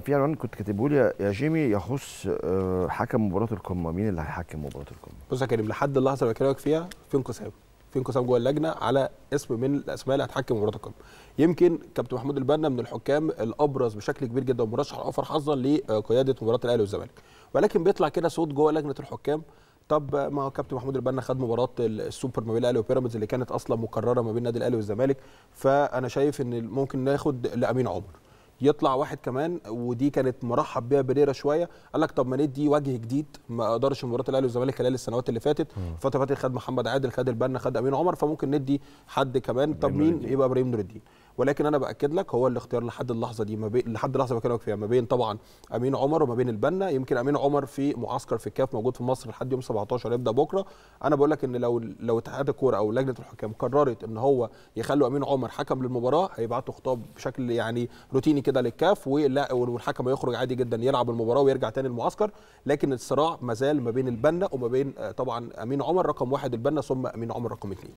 في عنوان كنت كاتبه لي يا جيمي يخص آه، حكم مباراه القمه مين اللي هيحكم مباراه القمه بص يا كريم لحد اللحظه اللي بكلمك فيها في انقسام في انقسام جوه اللجنه على اسم من الاسماء اللي هتحكم مباراه القمه يمكن كابتن محمود البنا من الحكام الابرز بشكل كبير جدا ومرشح اوفر حظا لقياده مباراه الاهلي والزمالك ولكن بيطلع كده صوت جوه لجنه الحكام طب ما هو كابتن محمود البنا خد مباراه السوبر ما بين الاهلي وبيراميدز اللي كانت اصلا مكرره ما بين النادي الاهلي والزمالك فانا شايف ان ممكن ناخد لامين عمر يطلع واحد كمان ودي كانت مرحب بيها بريرا شويه قال لك طب ما ندي وجه جديد ما قدرش مباراه الاهلي والزمالك خلال السنوات اللي فاتت الفتره اللي فاتت خد محمد عادل خد البنا خد امين عمر فممكن ندي حد كمان طب مين يبقى ابراهيم نور الدين ولكن انا باكد لك هو الاختيار لحد اللحظه دي ما بين لحد اللحظه بكلمك فيها ما بين طبعا امين عمر وما بين البنا يمكن امين عمر في معسكر في الكاف موجود في مصر لحد يوم 17 يبدا بكره انا بقول لك ان لو لو اتحاد الكوره او لجنه الحكام قررت ان هو يخلوا امين عمر حكم للمباراه هيبعتوا خطاب بشكل يعني روتيني كده للكاف والحكم هيخرج عادي جدا يلعب المباراه ويرجع تاني المعسكر لكن الصراع ما زال ما بين البنا وما بين آه، طبعا امين عمر رقم واحد البنا ثم امين عمر رقم اثنين